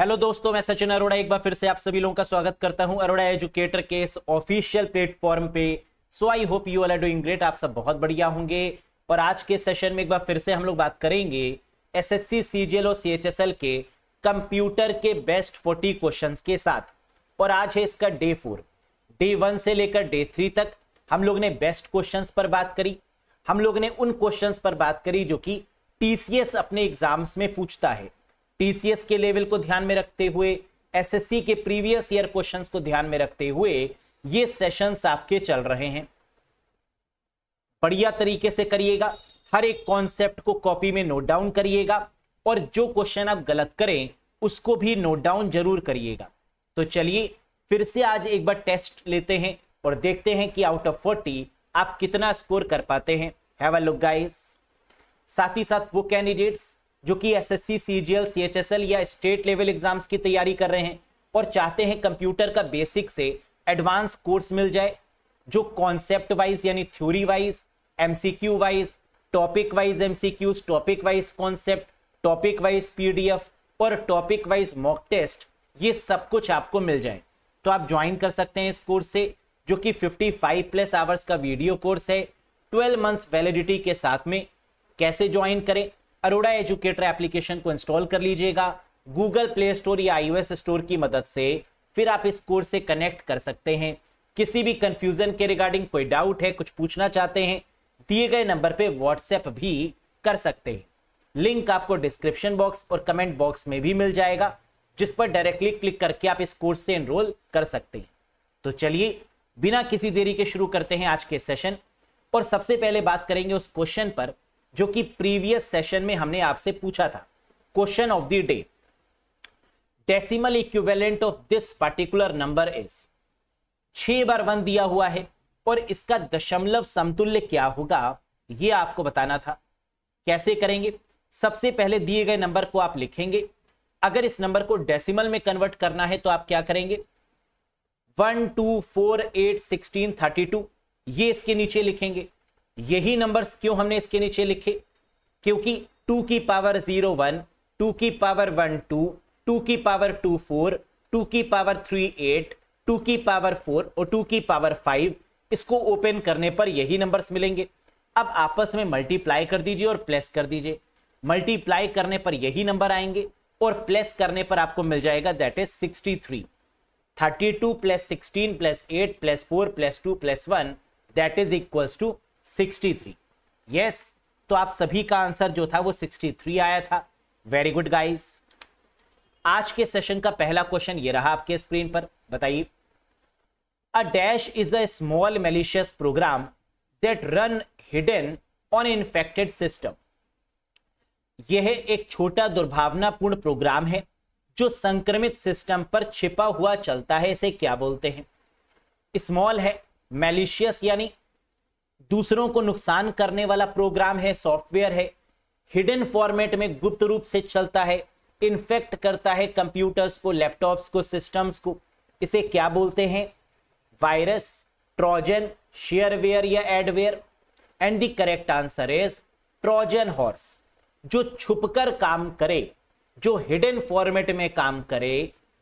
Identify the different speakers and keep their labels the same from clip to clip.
Speaker 1: Hello दोस्तों मैं सचिन अरोड़ा एक बार फिर से आप सभी लोगों का स्वागत करता हूं अरोड़ा एजुकेटर के इस ऑफिशियल प्लेटफॉर्म पे so I hope you are doing great आप सब बहुत बढ़िया होंगे और आज के सेशन में एक बार फिर से हम लोग बात करेंगे एसएससी सीजीएल और सीएचएसएल के कंप्यूटर के बेस्ट फोर्टी क्वेश्चन के साथ और आज है इसका डे फोर डे वन से लेकर डे थ्री तक हम लोग ने बेस्ट क्वेश्चन पर बात करी हम लोग ने उन क्वेश्चन पर बात करी जो कि टीसीएस अपने एग्जाम्स में पूछता है टीसीएस के लेवल को ध्यान में रखते हुए एसएससी के प्रीवियस ईयर क्वेश्चंस को ध्यान में रखते हुए ये सेशंस आपके चल रहे हैं बढ़िया तरीके से करिएगा हर एक कॉन्सेप्ट को कॉपी में नोट डाउन करिएगा और जो क्वेश्चन आप गलत करें उसको भी नोट डाउन जरूर करिएगा तो चलिए फिर से आज एक बार टेस्ट लेते हैं और देखते हैं कि आउट ऑफ फोर्टी आप कितना स्कोर कर पाते हैं हैव अ लुक गाइस साथ ही साथ वो कैंडिडेट्स जो कि एसएससी, सीजीएल, सीएचएसएल या स्टेट लेवल एग्जाम्स की तैयारी कर रहे हैं और चाहते हैं कंप्यूटर का बेसिक से एडवांस कोर्स मिल जाए जो कॉन्सेप्ट वाइज यानी theory wise Q wise topic wise quiz topic wise concept topic wise F और टॉपिक वाइज मॉक टेस्ट ये सब कुछ आपको मिल जाए तो आप ज्वाइन कर सकते हैं इस कोर्स से जो कि 55 प्लस आवर्स का वीडियो कोर्स है 12 मंथ्स वैलिडिटी के साथ में कैसे ज्वाइन करें अरोड़ा एजुकेटर एप्लीकेशन को इंस्टॉल कर लीजिएगा गूगल प्ले स्टोर या आईओएस स्टोर की मदद से फिर आप इस कोर्स से कनेक्ट कर सकते हैं किसी भी कंफ्यूजन के रिगार्डिंग कोई डाउट है कुछ पूछना चाहते हैं दिए गए नंबर पे व्हाट्सएप भी कर सकते हैं लिंक आपको डिस्क्रिप्शन बॉक्स और कमेंट बॉक्स में भी मिल जाएगा जिस पर डायरेक्टली क्लिक करके आप इस कोर्स से एनरोल कर सकते हैं तो चलिए बिना किसी देरी के शुरू करते हैं आज के सेशन और सबसे पहले बात करेंगे उस क्वेश्चन पर जो कि प्रीवियस सेशन में हमने आपसे पूछा था question of the day decimal equivalent of this particular number is छह बार वन दिया हुआ है और इसका दशमलव समतुल्य क्या होगा ये आपको बताना था कैसे करेंगे सबसे पहले दिए गए नंबर को आप लिखेंगे अगर इस नंबर को डेसिमल में कन्वर्ट करना है तो आप क्या करेंगे one two four eight sixteen thirty two ये इसके नीचे लिखेंगे यही नंबर्स क्यों हमने इसके नीचे लिखे क्योंकि टू की पावर जीरो वन टू की पावर वन टू टू की पावर टू फोर टू की पावर थ्री एट टू की पावर फोर और टू की पावर फाइव इसको ओपन करने पर यही नंबर्स मिलेंगे अब आपस में मल्टीप्लाई कर दीजिए और प्लस कर दीजिए मल्टीप्लाई करने पर यही नंबर आएंगे और प्लस करने पर आपको मिल जाएगा that is sixty three thirty two plus sixteen plus eight plus four plus two plus one that is equals to 63 yes yes, तो आप सभी का आंसर जो था वो 63 आया था वेरी गुड गाइस आज के सेशन का पहला क्वेश्चन ये रहा आपके स्क्रीन पर बताइए a dash is a small malicious program that run hidden on infected system यह एक छोटा दुर्भावनापूर्ण प्रोग्राम है जो संक्रमित सिस्टम पर छिपा हुआ चलता है इसे क्या बोलते हैं स्मॉल है मेलिशियस यानी दूसरों को नुकसान करने वाला प्रोग्राम है सॉफ्टवेयर है हिडन फॉर्मेट में गुप्त रूप से चलता है इन्फेक्ट करता है कंप्यूटर्स को लैपटॉप्स को सिस्टम्स को इसे क्या बोलते हैं वायरस ट्रोजन शेयरवेयर या adware and the correct answer is Trojan horse जो छुपकर काम करे जो हिडन फॉर्मेट में काम करे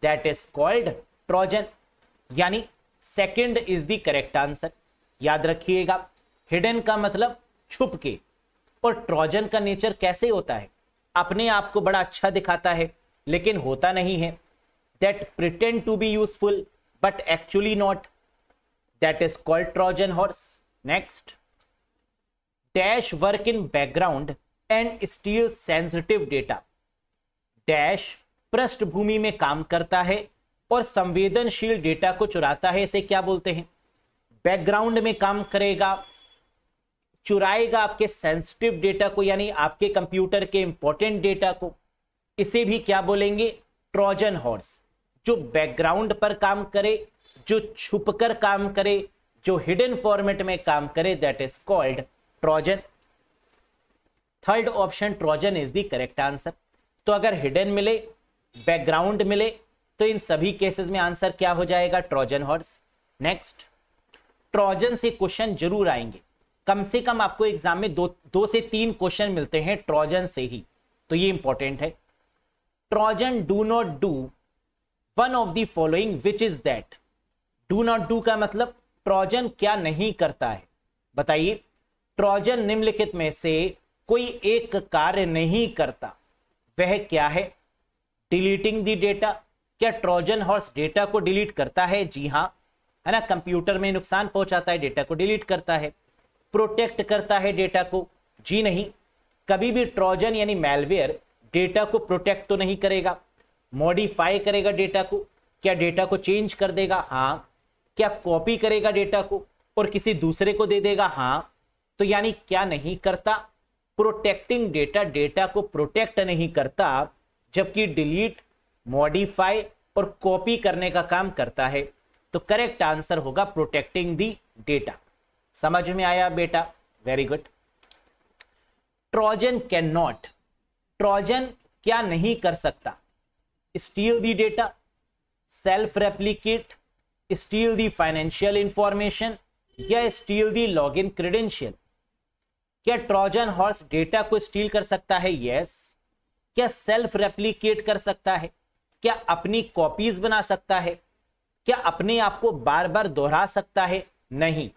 Speaker 1: दैट इज कॉल्ड ट्रोजन यानी second is the correct answer याद रखिएगा हिडन का मतलब छुप के और ट्रोजन का नेचर कैसे होता है अपने आप को बड़ा अच्छा दिखाता है लेकिन होता नहीं है that pretend to be useful but actually not that is called Trojan horse next dash work in background and steal sensitive data dash पृष्ठभूमि में काम करता है और संवेदनशील डेटा को चुराता है इसे क्या बोलते हैं बैकग्राउंड में काम करेगा चुराएगा आपके सेंसिटिव डेटा को यानी आपके कंप्यूटर के इंपॉर्टेंट डेटा को इसे भी क्या बोलेंगे ट्रोजन हॉर्स जो बैकग्राउंड पर काम करे जो छुपकर काम करे जो हिडन फॉर्मेट में काम करे that is called Trojan third option Trojan is the correct answer तो अगर हिडन मिले बैकग्राउंड मिले तो इन सभी केसेस में आंसर क्या हो जाएगा ट्रोजन हॉर्स नेक्स्ट ट्रोजन से क्वेश्चन जरूर आएंगे कम से कम आपको एग्जाम में दो दो से तीन क्वेश्चन मिलते हैं ट्रोजन से ही तो ये इंपॉर्टेंट है Trojan do not do one of the following which is that do not do का मतलब ट्रोजन क्या नहीं करता है बताइए ट्रोजन निम्नलिखित में से कोई एक कार्य नहीं करता वह क्या है डिलीटिंग दी डेटा क्या ट्रोजन हॉर्स डेटा को डिलीट करता है जी हाँ है ना कंप्यूटर में नुकसान पहुंचाता है डेटा को डिलीट करता है प्रोटेक्ट करता है डेटा को जी नहीं कभी भी ट्रोजन यानी मेलवेयर डेटा को प्रोटेक्ट तो नहीं करेगा मॉडिफाई करेगा डेटा को क्या डेटा को चेंज कर देगा हाँ क्या कॉपी करेगा डेटा को और किसी दूसरे को दे देगा हाँ तो यानी क्या नहीं करता प्रोटेक्टिंग डेटा डेटा को प्रोटेक्ट नहीं करता जबकि डिलीट मॉडिफाई और कॉपी करने का काम करता है तो करेक्ट आंसर होगा प्रोटेक्टिंग दी डेटा समझ में आया बेटा very good Trojan can not Trojan क्या नहीं कर सकता steal the data self replicate steal the financial information या steal the log in credential क्या ट्रोजन हॉर्स डेटा को स्टील कर सकता है यस क्या सेल्फ रेप्लीकेट कर सकता है क्या अपनी कॉपीज बना सकता है क्या अपने आप को बार बार दोहरा सकता है नहीं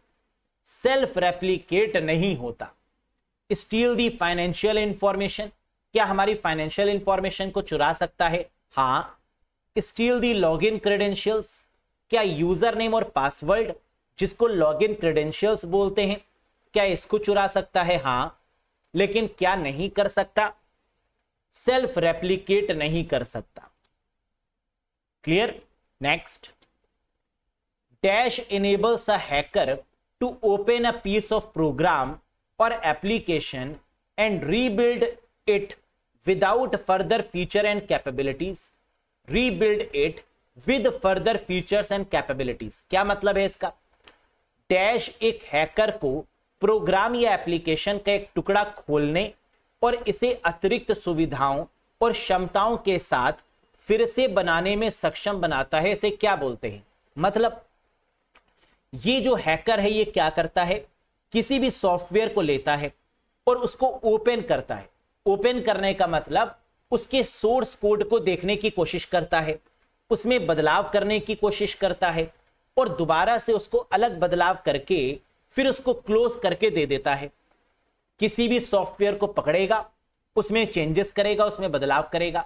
Speaker 1: सेल्फ रेप्लीकेट नहीं होता स्टील दी फाइनेंशियल इंफॉर्मेशन क्या हमारी फाइनेंशियल इंफॉर्मेशन को चुरा सकता है हाँ steal the log in credentials क्या यूजर नेम और पासवर्ड जिसको लॉग इन क्रेडेंशियल्स बोलते हैं क्या इसको चुरा सकता है हाँ लेकिन क्या नहीं कर सकता सेल्फ रेप्लीकेट नहीं कर सकता clear next dash enables a hacker to open a piece of program or application and rebuild it without further feature and capabilities rebuild it with further features and capabilities क्या मतलब है इसका dash एक hacker को programme या application का एक टुकड़ा खोलने और इसे अतिरिक्त सुविधाओं और क्षमताओं के साथ फिर से बनाने में सक्षम बनाता है इसे क्या बोलते हैं मतलब ये जो हैकर है ये क्या करता है किसी भी सॉफ्टवेयर को लेता है और उसको ओपन करता है ओपन करने का मतलब उसके सोर्स कोड को देखने की कोशिश करता है उसमें बदलाव करने की कोशिश करता है और दोबारा से उसको अलग बदलाव करके फिर उसको क्लोज करके दे देता है किसी भी सॉफ्टवेयर को पकड़ेगा उसमें चेंजेस करेगा उसमें बदलाव करेगा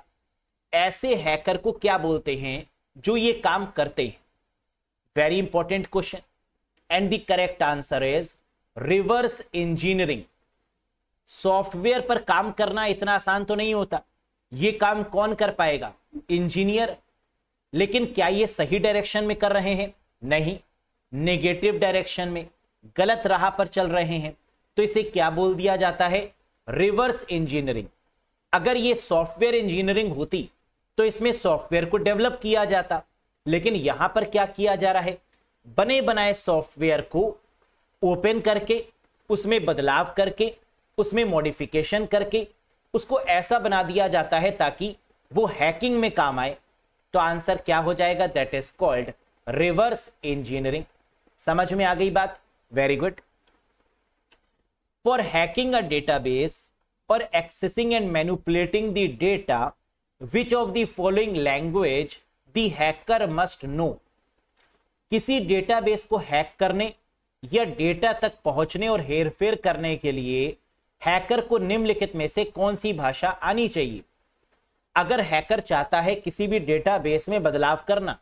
Speaker 1: ऐसे हैकर को क्या बोलते हैं जो ये काम करते हैं very important question and the correct answer is reverse engineering software पर काम करना इतना आसान तो नहीं होता ये काम कौन कर पाएगा इंजीनियर लेकिन क्या ये सही डायरेक्शन में कर रहे हैं नहीं नेगेटिव डायरेक्शन में गलत राह पर चल रहे हैं तो इसे क्या बोल दिया जाता है रिवर्स इंजीनियरिंग अगर ये सॉफ्टवेयर इंजीनियरिंग होती तो इसमें सॉफ्टवेयर को डेवलप किया जाता लेकिन यहां पर क्या किया जा रहा है बने बनाए सॉफ्टवेयर को ओपन करके उसमें बदलाव करके उसमें मॉडिफिकेशन करके उसको ऐसा बना दिया जाता है ताकि वो हैकिंग में काम आए तो आंसर क्या हो जाएगा that is called reverse engineering समझ में आ गई बात very good for hacking a database और accessing and manipulating the data which of the following language the hacker must know किसी डेटाबेस को हैक करने या डेटा तक पहुंचने और हेरफेर करने के लिए हैकर को निम्नलिखित में से कौन सी भाषा आनी चाहिए अगर हैकर चाहता है किसी भी डेटाबेस में बदलाव करना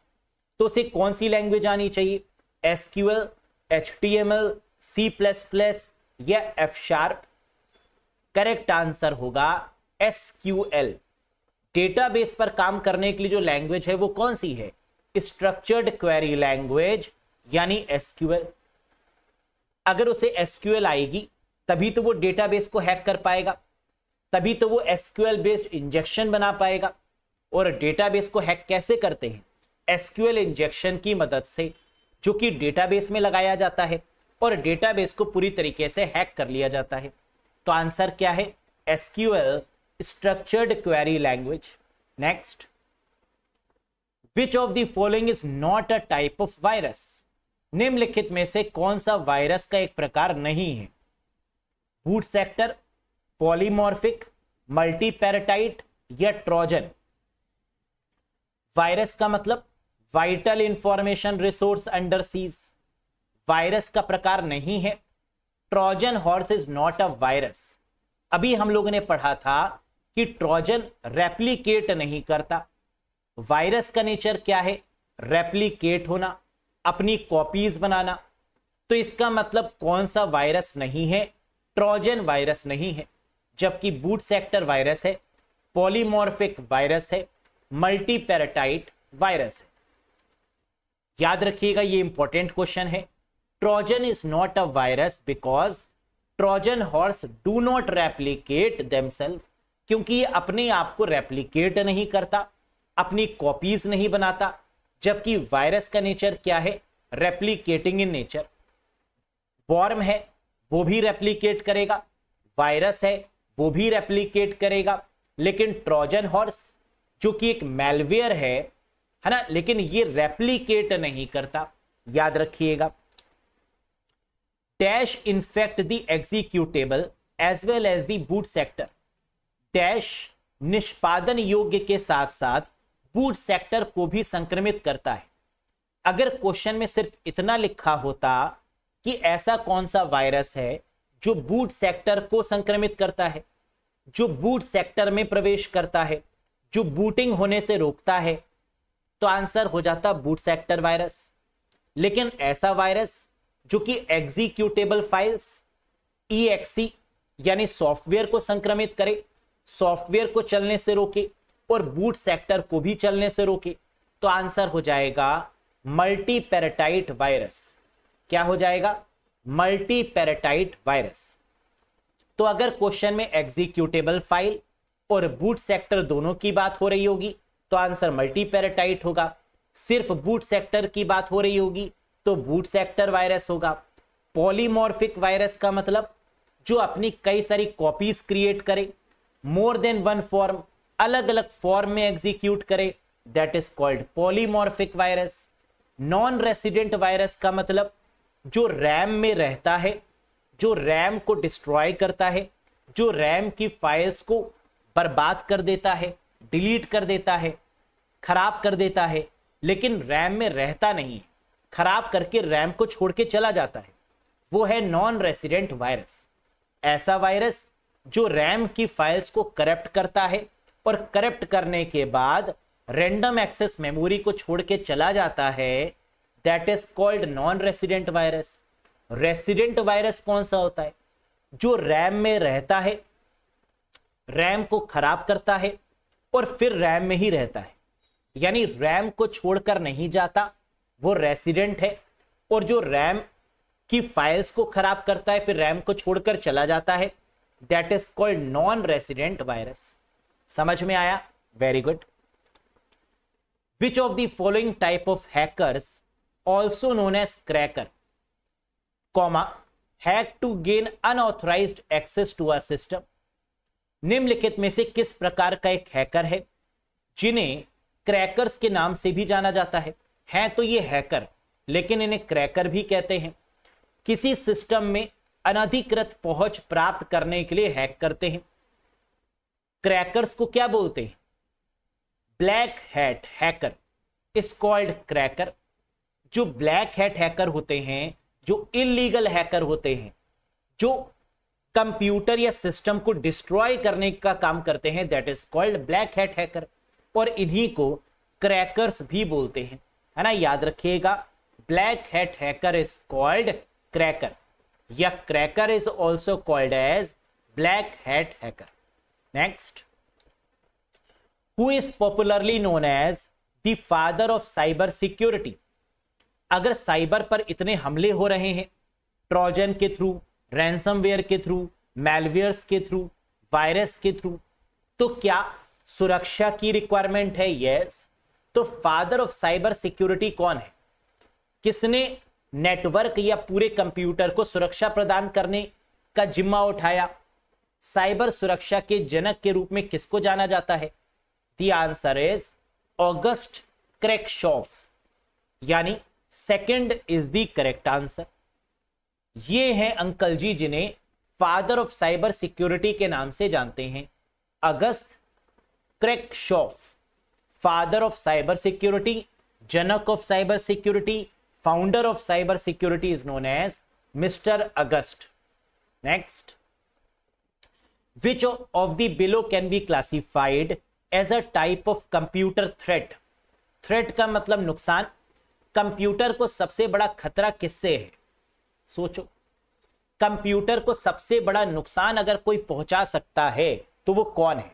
Speaker 1: तो उसे कौन सी लैंग्वेज आनी चाहिए SQL H T M L C plus plus या एफ शार्प करेक्ट आंसर होगा एसक्यूएल डेटाबेस पर काम करने के लिए जो लैंग्वेज है वो कौन सी है स्ट्रक्चर्ड क्वेरी लैंग्वेज यानी एसक्यूएल अगर उसे एसक्यूएल आएगी तभी तो वो डेटाबेस को हैक कर पाएगा तभी तो वो एसक्यूएल बेस्ड इंजेक्शन बना पाएगा और डेटाबेस को हैक कैसे करते हैं एसक्यूएल इंजेक्शन की मदद से जो कि डेटाबेस में लगाया जाता है और डेटाबेस को पूरी तरीके से हैक कर लिया जाता है तो आंसर क्या है SQL structured query language next which of the following is not a type of virus निम्नलिखित में से कौन सा वायरस का एक प्रकार नहीं है फूड सेक्टर पॉलीमॉर्फिक मल्टीपेराटाइट या ट्रोजन वायरस का मतलब vital information resource under siege virus का प्रकार नहीं है Trojan horse is not a virus अभी हम लोगों ने पढ़ा था कि ट्रोजन रेप्लीकेट नहीं करता वायरस का नेचर क्या है रेप्लीकेट होना अपनी कॉपीज बनाना तो इसका मतलब कौन सा वायरस नहीं है ट्रोजन वायरस नहीं है जबकि बूट सेक्टर वायरस है पॉलीमॉर्फिक वायरस है मल्टीपेराटाइट वायरस है याद रखिएगा ये इंपॉर्टेंट क्वेश्चन है Trojan is not a virus because Trojan horse do not replicate themselves क्योंकि ये अपने आप को रेप्लीकेट नहीं करता अपनी कॉपीज नहीं बनाता जबकि वायरस का नेचर क्या है रेप्लीकेटिंग इन नेचर वॉर्म है वो भी रेप्लीकेट करेगा वायरस है वो भी रेप्लीकेट करेगा लेकिन ट्रोजन हॉर्स जो कि एक मेलवेयर है है ना लेकिन ये रेप्लीकेट नहीं करता याद रखिएगा dash infect the executable as well as the boot sector dash निष्पादन योग्य के साथ साथ फूड सेक्टर को भी संक्रमित करता है अगर क्वेश्चन में सिर्फ इतना लिखा होता कि ऐसा कौन सा वायरस है जो बूट सेक्टर को संक्रमित करता है जो बूट सेक्टर में प्रवेश करता है जो बूटिंग होने से रोकता है तो आंसर हो जाता बूट सेक्टर वायरस लेकिन ऐसा वायरस जो कि एग्जीक्यूटेबल फाइल्स ई यानी सॉफ्टवेयर को संक्रमित करे सॉफ्टवेयर को चलने से रोके और बूट सेक्टर को भी चलने से रोके तो आंसर हो जाएगा मल्टीपेराटाइट वायरस क्या हो जाएगा मल्टीपेराटाइट वायरस तो अगर क्वेश्चन में एग्जीक्यूटेबल फाइल और बूट सेक्टर दोनों की बात हो रही होगी तो आंसर मल्टीपेराटाइट होगा सिर्फ बूट सेक्टर की बात हो रही होगी तो बूट सेक्टर वायरस होगा पॉलीमॉर्फिक वायरस का मतलब जो अपनी कई सारी कॉपीज क्रिएट करे मोर देन वन फॉर्म अलग अलग फॉर्म में एग्जीक्यूट करे that is called polymorphic virus non resident virus का मतलब जो रैम में रहता है जो रैम को डिस्ट्रॉय करता है जो रैम की फाइल्स को बर्बाद कर देता है डिलीट कर देता है खराब कर देता है लेकिन रैम में रहता नहीं है खराब करके रैम को छोड़ के चला जाता है वो है नॉन रेसिडेंट वायरस ऐसा वायरस जो रैम की फाइल्स को करप्ट करता है पर करप्ट करने के बाद रेंडम एक्सेस मेमोरी को छोड़ के चला जाता है that is called non resident virus resident virus कौन सा होता है जो रैम में रहता है रैम को खराब करता है और फिर रैम में ही रहता है यानी रैम को छोड़कर नहीं जाता वो रेसिडेंट है और जो रैम की फाइल्स को खराब करता है फिर रैम को छोड़कर चला जाता है that is called non resident virus समझ में आया very good which of the following type of hackers also known as cracker comma hack to gain unauthorise access to a system निम्नलिखित में से किस प्रकार का एक हैकर है जिन्हें क्रैकर्स के नाम से भी जाना जाता है हैं तो ये हैकर लेकिन इन्हें क्रैकर भी कहते हैं किसी सिस्टम में अनधिकृत पहुंच प्राप्त करने के लिए हैक करते हैं क्रैकर्स को क्या बोलते हैं black hat hacker is called cracker जो ब्लैक हैट हैकर होते हैं जो इलीगल हैकर होते हैं जो कंप्यूटर या सिस्टम को डिस्ट्रॉय करने का काम करते हैं that is called black hat hacker और इन्हीं को क्रैकर्स भी बोलते हैं है ना याद रखिएगा black hat hacker is called cracker या cracker is also called as black hat hacker next who is popularly known as the father of cyber security अगर साइबर पर इतने हमले हो रहे हैं ट्रोजन के थ्रू रैंसमवेयर के थ्रू मेलवेयर्स के थ्रू वायरस के थ्रू तो क्या सुरक्षा की रिक्वायरमेंट है यस yes. तो फादर ऑफ साइबर सिक्योरिटी कौन है किसने नेटवर्क या पूरे कंप्यूटर को सुरक्षा प्रदान करने का जिम्मा उठाया साइबर सुरक्षा के जनक के रूप में किसको जाना जाता है the answer is August Kerckhoffs यानी second is the correct answer ये हैं अंकल जी जिन्हें फादर ऑफ साइबर सिक्योरिटी के नाम से जानते हैं August Kerckhoffs father of cyber security जनक of cyber security founder of cyber security is known as mister August next which of the below can be classified as a type of computer threat threat का मतलब नुकसान computer को सबसे बड़ा खतरा किससे है सोचो कंप्यूटर को सबसे बड़ा नुकसान अगर कोई पहुंचा सकता है तो वो कौन है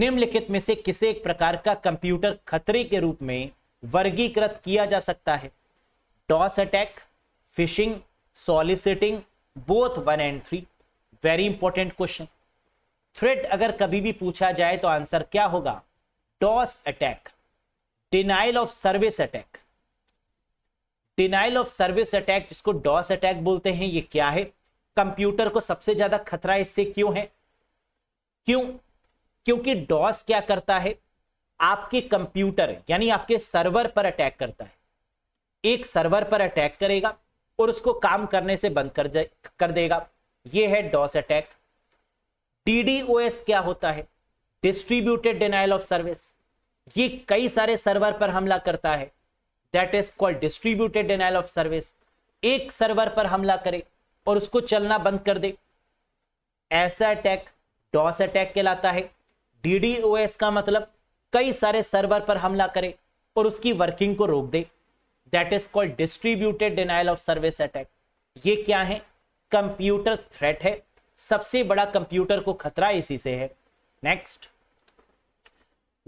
Speaker 1: निम्नलिखित में से किसे एक प्रकार का कंप्यूटर खतरे के रूप में वर्गीकृत किया जा सकता है DoS attack phishing soliciting both one and three very important question threat अगर कभी भी पूछा जाए तो आंसर क्या होगा DoS attack denial of service attack denial of service attack जिसको डॉस अटैक बोलते हैं ये क्या है कंप्यूटर को सबसे ज्यादा खतरा इससे क्यों है क्यों क्योंकि डॉस क्या करता है आपके कंप्यूटर यानी आपके सर्वर पर अटैक करता है एक सर्वर पर अटैक करेगा और उसको काम करने से बंद कर कर देगा यह है डॉस अटैक टीडीओएस क्या होता है डिस्ट्रीब्यूटेड डिनाइल ऑफ सर्विस ये कई सारे सर्वर पर हमला करता है that is called distributed denial of service एक सर्वर पर हमला करे और उसको चलना बंद कर दे ऐसा अटैक डॉस अटैक कहलाता है डीडीओएस का मतलब कई सारे सर्वर पर हमला करे और उसकी वर्किंग को रोक दे that is called distributed denial of service attack ये क्या है कंप्यूटर थ्रेट है सबसे बड़ा कंप्यूटर को खतरा इसी से है next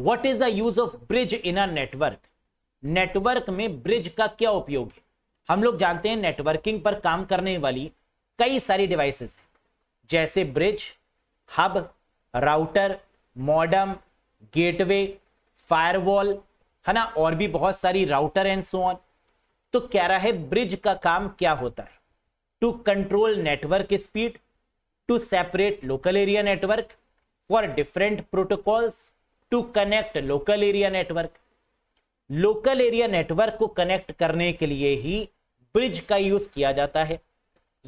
Speaker 1: what is the use of bridge in a network network में ब्रिज का क्या उपयोग है हम लोग जानते हैं नेटवर्किंग पर काम करने वाली कई सारी डिवाइसेस हैं जैसे bridge hub router modem gateway firewall है ना और भी बहुत सारी राउटर एंड सो ऑन तो कह रहा है ब्रिज का काम क्या होता है to control network speed to separate local area network for different protocols to connect local area network. Local area network को कनेक्ट करने के लिए ही ब्रिज का यूज किया जाता है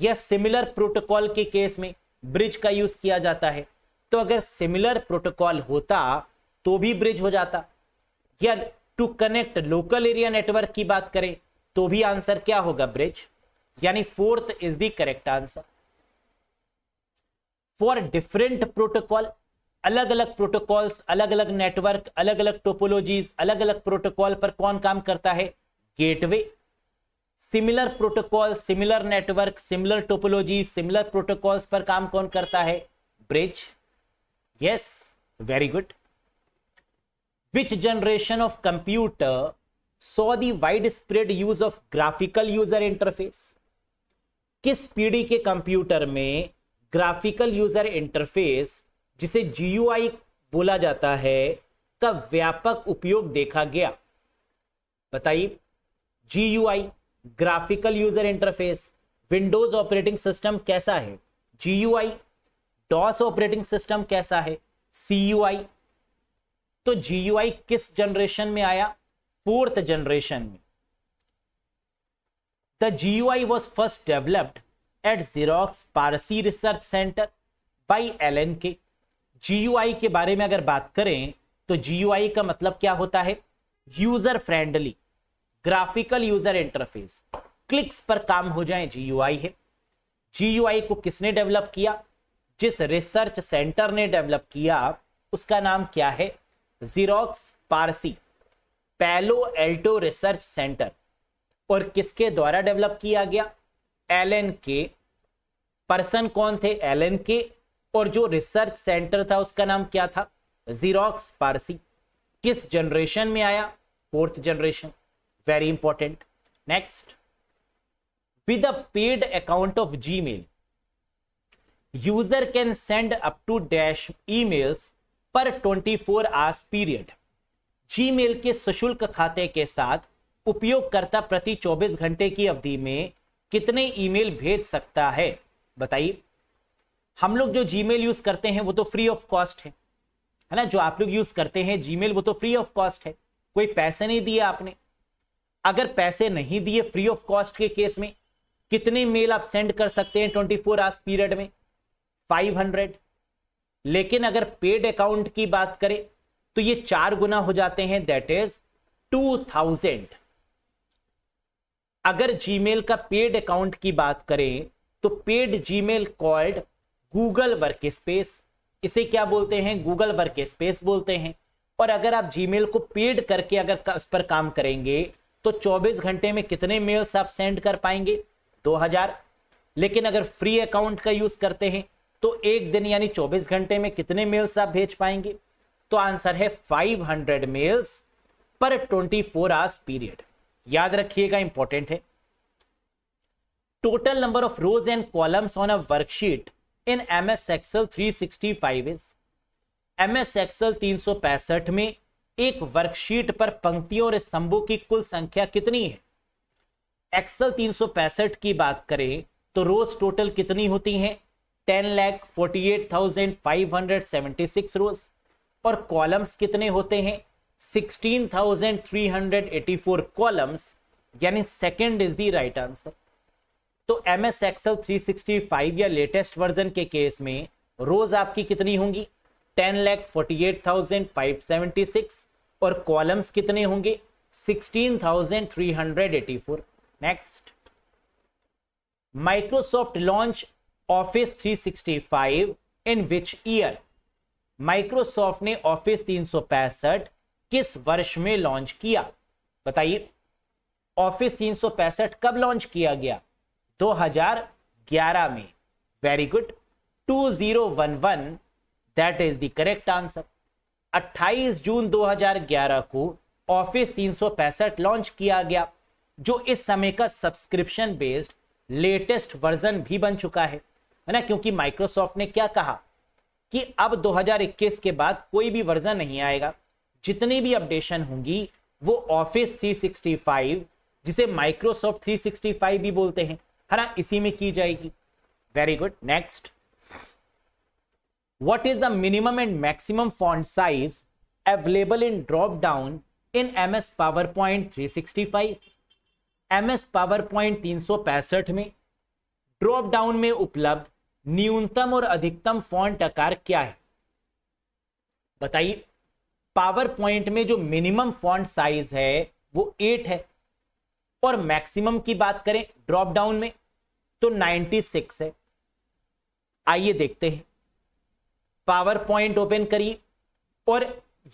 Speaker 1: या सिमिलर प्रोटोकॉल के केस में ब्रिज का यूज किया जाता है तो अगर सिमिलर प्रोटोकॉल होता तो भी ब्रिज हो जाता या to connect local area network की बात करें तो भी आंसर क्या होगा ब्रिज यानी fourth is the correct answer for different protocol अलग अलग प्रोटोकॉल्स अलग अलग नेटवर्क अलग अलग टोपोलॉजीज अलग अलग प्रोटोकॉल पर कौन काम करता है gateway similar protocol similar network similar topology similar protocols पर काम कौन करता है bridge yes very good which generation of computer saw the wide spread use of graphical user interface किस पीढ़ी के कंप्यूटर में ग्राफिकल यूजर इंटरफेस जिसे जी बोला जाता है का व्यापक उपयोग देखा गया बताइए जी graphical user interface Windows operating system कैसा है G U I DOS operating system कैसा है सी यू आई तो जी यू आई किस जनरेशन में आया फोर्थ जनरेशन में the G U I was first developed at Xerox PARC research centre by L N के जी के बारे में अगर बात करें तो जी का मतलब क्या होता है user friendly graphical user interface clicks पर काम हो जाए जी है जी को किसने डेवलप किया जिस रिसर्च सेंटर ने डेवलप किया उसका नाम क्या है जीरोक्स पारसी पैलो एल्टो रिसर्च सेंटर और किसके द्वारा डेवलप किया गया एल के पर्सन कौन थे एल के और जो रिसर्च सेंटर था उसका नाम क्या था जीरोक्स पारसी किस जनरेशन में आया fourth generation very important next with a paid account of Gmail user can send up to dash emails पर 24 फोर आवर्स पीरियड जीमेल के सशुल्क खाते के साथ उपयोगकर्ता प्रति 24 घंटे की अवधि में कितने ईमेल भेज सकता है बताइए हम लोग जो जीमेल यूज करते हैं वो तो फ्री ऑफ कॉस्ट है है ना जो आप लोग यूज करते हैं जीमेल वो तो फ्री ऑफ कॉस्ट है कोई पैसे नहीं दिए आपने अगर पैसे नहीं दिए फ्री ऑफ कॉस्ट के केस में कितने मेल आप सेंड कर सकते हैं ट्वेंटी फोर आवर्स पीरियड में फाइव हंड्रेड लेकिन अगर पेड अकाउंट की बात करें तो ये चार गुना हो जाते हैं दैट इज टू थाउजेंड अगर जीमेल का पेड अकाउंट की बात करें तो paid Gmail called Google Workspace इसे क्या बोलते हैं गूगल वर्क स्पेस बोलते हैं और अगर आप जीमेल को पेड करके अगर उस पर काम करेंगे तो 24 घंटे में कितने मेल्स आप सेंड कर पाएंगे 2000 लेकिन अगर फ्री अकाउंट का यूज करते हैं तो एक दिन यानी 24 घंटे में कितने मेल्स आप भेज पाएंगे तो आंसर है 500 मेल्स पर 24 फोर आवर्स पीरियड याद रखिएगा इंपॉर्टेंट है total number of rows and columns on a worksheet in M S XL three sixty five is M S XL तीन सौ पैंसठ में एक वर्कशीट पर पंक्तियों और स्तंभों की कुल संख्या कितनी है एक्सल तीन सौ पैंसठ की बात करें तो रोज टोटल कितनी होती है ten lakh forty eight thousand five hundred seventy six rows और कॉलम्स कितने होते हैं 16,384 columns यानी second is the right answer तो एम एस एक्सएल थ्री या लेटेस्ट वर्जन के केस में रोज आपकी कितनी होंगी ten lakh forty eight thousand five seventy six और कॉलम्स कितने होंगे sixteen thousand three hundred eighty four next Microsoft launch Office three sixty five in which year Microsoft ने ऑफिस तीन सौ पैंसठ किस वर्ष में लॉन्च किया बताइए ऑफिस तीन कब लॉन्च किया गया 2011 में very good 2011 that is the correct answer 28 जून 2011 को ऑफिस तीन लॉन्च किया गया जो इस समय का सब्सक्रिप्शन बेस्ड लेटेस्ट वर्जन भी बन चुका है है ना क्योंकि माइक्रोसॉफ्ट ने क्या कहा कि अब 2021 के बाद कोई भी वर्जन नहीं आएगा जितनी भी अपडेशन होंगी वो ऑफिस 365 जिसे माइक्रोसॉफ्ट 365 भी बोलते हैं है ना इसी में की जाएगी very good next what is what is the minimum and maximum font size available in drop down in ms powerpoint 365 ms powerpoint 365 में ड्रॉप डाउन में उपलब्ध न्यूनतम और अधिकतम फॉन्ट आकार क्या है बताइए पावर पॉइंट में जो मिनिमम फॉन्ट साइज है वो एट है और मैक्सिमम की बात करें ड्रॉप डाउन में तो 96 है आइए देखते हैं पावर पॉइंट ओपन करिए और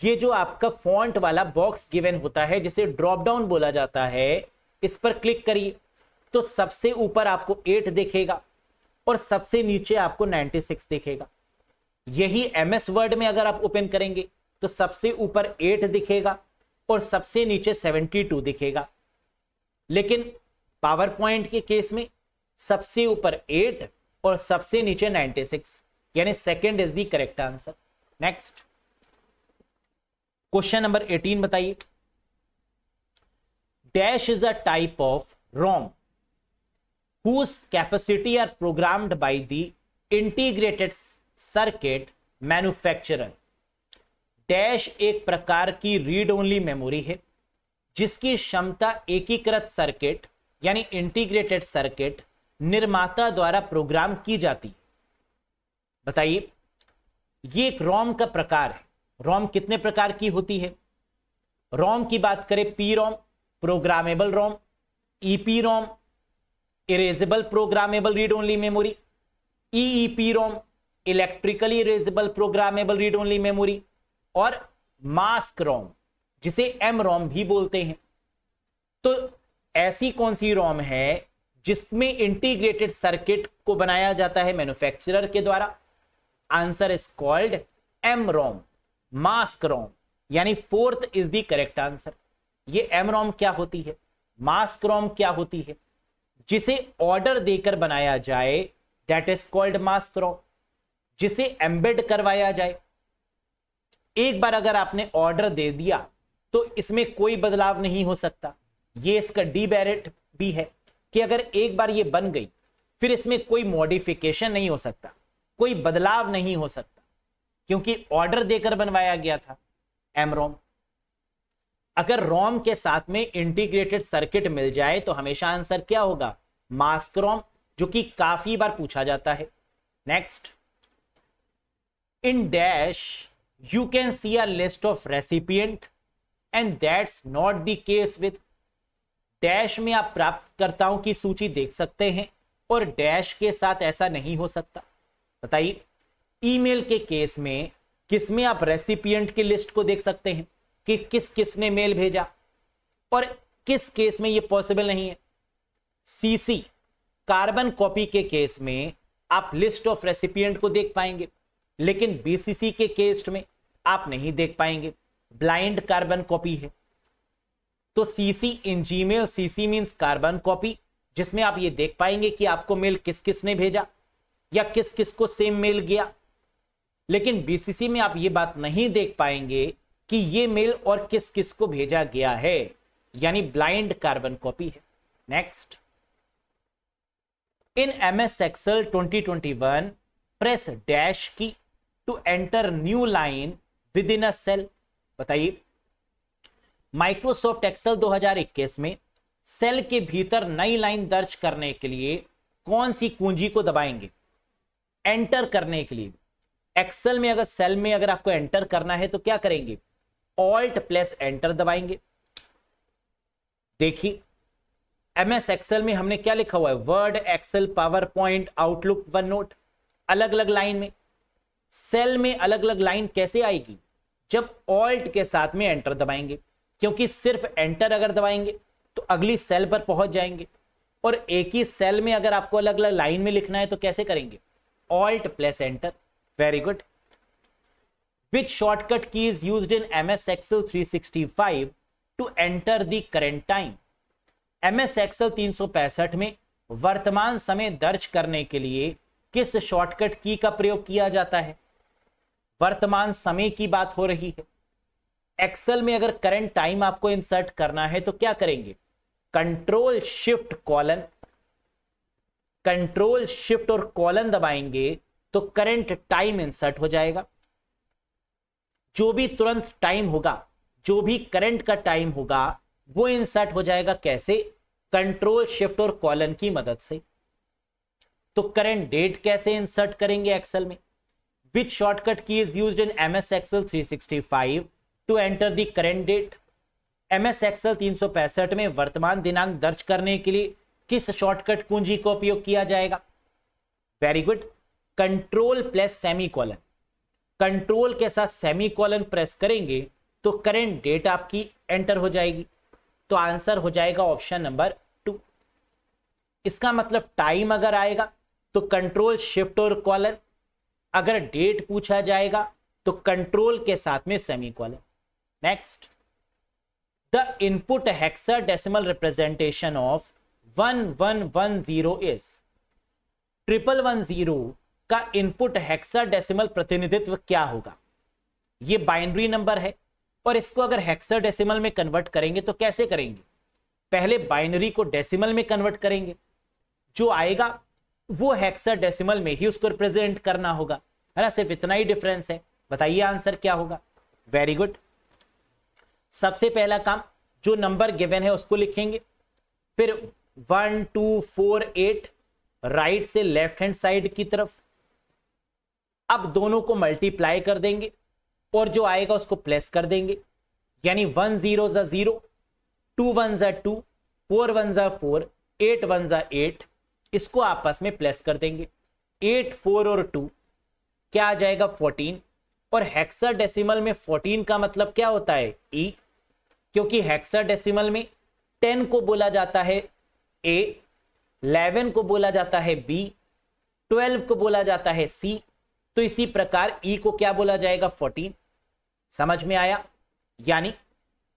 Speaker 1: ये जो आपका फॉन्ट वाला बॉक्स गिवन होता है जिसे ड्रॉप डाउन बोला जाता है इस पर क्लिक करिए तो सबसे ऊपर आपको एट दिखेगा और सबसे नीचे आपको 96 दिखेगा यही एमएस वर्ड में अगर आप ओपन करेंगे तो सबसे ऊपर एट दिखेगा और सबसे नीचे सेवेंटी टू दिखेगा लेकिन पावर पॉइंट के केस में सबसे ऊपर एट और सबसे नीचे नाइनटी सिक्स यानी second is the correct answer next question number eighteen बताइए dash is a type of ROM whose capacity are programmed by the integrated circuit manufacturer dash एक प्रकार की रीड ओनली मेमोरी है जिसकी क्षमता एकीकृत सर्किट यानी इंटीग्रेटेड सर्किट निर्माता द्वारा प्रोग्राम की जाती बताइए ये एक रोम का प्रकार है रोम कितने प्रकार की होती है रोम की बात करें P ROM programmable ROM E P ROM erasable programmable read only memory E E P ROM electrically erasable programmable read only memory और मास्क रोम जिसे एम रोम भी बोलते हैं तो ऐसी कौन सी रोम है जिसमें इंटीग्रेटेड सर्किट को बनाया जाता है मैन्युफैक्चरर के द्वारा answer is called M ROM mask ROM यानी fourth is the correct answer ये एम रोम क्या होती है मास्क रोम क्या होती है जिसे ऑर्डर देकर बनाया जाए that is called mask ROM जिसे एम्बेड करवाया जाए एक बार अगर आपने ऑर्डर दे दिया तो इसमें कोई बदलाव नहीं हो सकता ये इसका डी बैरेट भी है कि अगर एक बार ये बन गई फिर इसमें कोई मॉडिफिकेशन नहीं हो सकता कोई बदलाव नहीं हो सकता क्योंकि ऑर्डर देकर बनवाया गया था एमरोम अगर रोम के साथ में इंटीग्रेटेड सर्किट मिल जाए तो हमेशा आंसर क्या होगा रोम जो कि काफी बार पूछा जाता है next in dash you can see a list of recipient and that's not the case with dash में आप प्राप्तकर्ताओं की सूची देख सकते हैं और डैश के साथ ऐसा नहीं हो सकता बताइए ईमेल के केस में किस में आप रेसिपियंट की लिस्ट को देख सकते हैं कि किस किस ने मेल भेजा और किस केस में ये पॉसिबल नहीं है सीसी कार्बन कॉपी के केस में आप लिस्ट ऑफ रेसिपियंट को देख पाएंगे लेकिन बीसीसी के केस्ट में आप नहीं देख पाएंगे ब्लाइंड कार्बन कॉपी है तो CC in Gmail CC means carbon copy जिसमें आप ये देख पाएंगे कि आपको मेल किस किस ने भेजा या किस किस को सेम मेल गया लेकिन बीसीसी में आप ये बात नहीं देख पाएंगे कि ये मेल और किस किस को भेजा गया है यानी ब्लाइंड कार्बन कॉपी है next in M S Excel one press dash key enter new line within a cell बताइए माइक्रोसॉफ्ट एक्सेल 2021 में सेल के भीतर नई लाइन दर्ज करने के लिए कौन सी कुंजी को दबाएंगे एंटर करने के लिए एक्सेल में अगर सेल में अगर आपको एंटर करना है तो क्या करेंगे ऑल्ट प्लस एंटर दबाएंगे देखिए एमएस एक्सेल में हमने क्या लिखा हुआ है Word Excel PowerPoint Outlook OneNote अलग अलग लाइन में सेल में अलग अलग लाइन कैसे आएगी जब ऑल्ट के साथ में एंटर दबाएंगे क्योंकि सिर्फ एंटर अगर दबाएंगे तो अगली सेल पर पहुंच जाएंगे और एक ही सेल में अगर आपको अलग अलग लाइन में लिखना है तो कैसे करेंगे alt plus enter very good M S key three sixty five to enter 365 current time M S time? तीन सौ पैंसठ में वर्तमान समय दर्ज करने के लिए किस शॉर्टकट की का प्रयोग किया जाता है वर्तमान समय की बात हो रही है एक्सेल में अगर करंट टाइम आपको इंसर्ट करना है तो क्या करेंगे control shift colon control shift और कॉलन दबाएंगे तो करंट टाइम इंसर्ट हो जाएगा जो भी तुरंत टाइम होगा जो भी करंट का टाइम होगा वो इंसर्ट हो जाएगा कैसे कंट्रोल शिफ्ट और कॉलन की मदद से तो करेंट डेट कैसे इंसर्ट करेंगे एक्सेल में which shortcut key is use in M S XL three sixty five to enter the current date M S XL तीन सौ पैंसठ में वर्तमान दिनांक दर्ज करने के लिए किस शॉर्टकट कुंजी का उपयोग किया जाएगा very good control plus semicolon control के साथ सेमी कॉलन प्रेस करेंगे तो करेंट डेट आपकी एंटर हो जाएगी तो आंसर हो जाएगा ऑप्शन नंबर टू इसका मतलब टाइम अगर आएगा तो कंट्रोल शिफ्ट और कॉलर अगर डेट पूछा जाएगा तो कंट्रोल के साथ में semicolon next the input hexadecimal representation of one one one zero is triple one zero का इनपुट हेक्सा डेसिमल प्रतिनिधित्व क्या होगा ये बाइनरी नंबर है और इसको अगर हेक्सा डेसिमल में कन्वर्ट करेंगे तो कैसे करेंगे पहले बाइनरी को डेसिमल में कन्वर्ट करेंगे जो आएगा वो हेक्सा डेसिमल में ही उसको रिप्रेजेंट करना होगा है ना सिर्फ इतना ही डिफरेंस है बताइए आंसर क्या होगा वेरी गुड सबसे पहला काम जो नंबर गिवन है उसको लिखेंगे फिर one two four eight right से लेफ्ट हैंड साइड की तरफ अब दोनों को मल्टीप्लाई कर देंगे और जो आएगा उसको प्लस कर देंगे यानी one zero zero two one ज़ा टू फोर वन ज़ा फोर एट वन ज़ा एट इसको आपस में प्लस कर देंगे एट फोर और टू क्या आ जाएगा फोर्टीन और हेक्सा डेसिमल में फोर्टीन का मतलब क्या होता है ई e, क्योंकि हेक्सा डेसिमल में टेन को बोला जाता है ए इलेवन को बोला जाता है बी ट्वेल्व को बोला जाता है सी तो इसी प्रकार ई e को क्या बोला जाएगा फोर्टीन समझ में आया यानी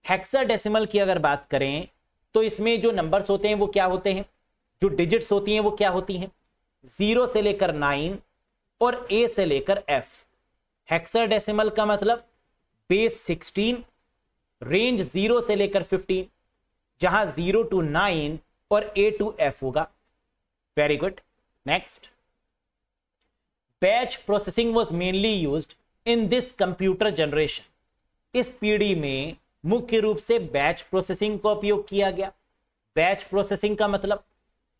Speaker 1: हेक्सा डेसिमल की अगर बात करें तो इसमें जो नंबर्स होते हैं वो क्या होते हैं जो डिजिट्स होती हैं वो क्या होती हैं जीरो से लेकर नाइन और ए से लेकर एफ डेसिमल का मतलब बेस सिक्सटीन रेंज जीरो से लेकर फिफ्टीन जहां जीरो टू नाइन और ए टू एफ होगा very good next batch processing was mainly use in this computer generation इस पीढ़ी में मुख्य रूप से बैच प्रोसेसिंग का उपयोग किया गया बैच प्रोसेसिंग का मतलब